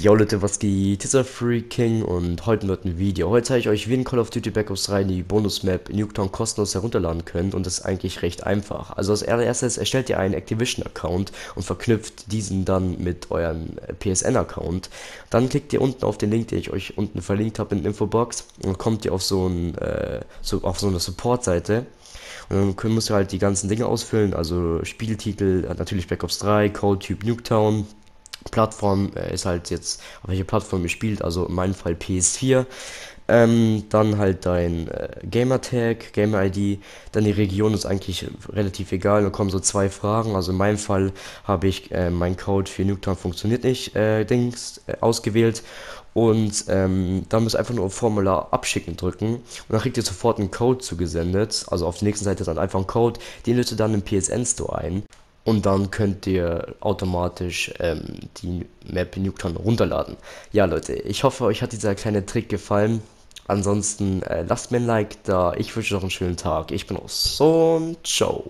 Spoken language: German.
Yo Leute, was geht? Dieser Free King und heute wird ein Video. Heute zeige ich euch, wie in Call of Duty Black Ops 3 die Bonus-Map Nuketown kostenlos herunterladen könnt und das ist eigentlich recht einfach. Also als allererstes erstellt ihr einen Activision-Account und verknüpft diesen dann mit eurem PSN-Account. Dann klickt ihr unten auf den Link, den ich euch unten verlinkt habe in der Infobox und kommt ihr auf so, ein, äh, so, auf so eine Support-Seite. Und dann müsst ihr halt die ganzen Dinge ausfüllen, also Spieltitel, natürlich Black Ops 3, Code-Typ Nuketown Plattform äh, ist halt jetzt, auf welche Plattform ihr spielt, also in meinem Fall PS4. Ähm, dann halt dein äh, Gamertag, Gamer-ID, dann die Region ist eigentlich relativ egal, da kommen so zwei Fragen. Also in meinem Fall habe ich äh, mein Code für Nuketown funktioniert nicht, äh, Dings, äh, ausgewählt. Und ähm, dann müsst ihr einfach nur Formular abschicken drücken und dann kriegt ihr sofort einen Code zugesendet. Also auf der nächsten Seite dann einfach einen Code, den löst ihr dann im PSN Store ein und dann könnt ihr automatisch ähm, die Map in Nuketown runterladen. Ja Leute, ich hoffe euch hat dieser kleine Trick gefallen. Ansonsten äh, lasst mir ein Like da. Ich wünsche euch noch einen schönen Tag. Ich bin aus und ciao.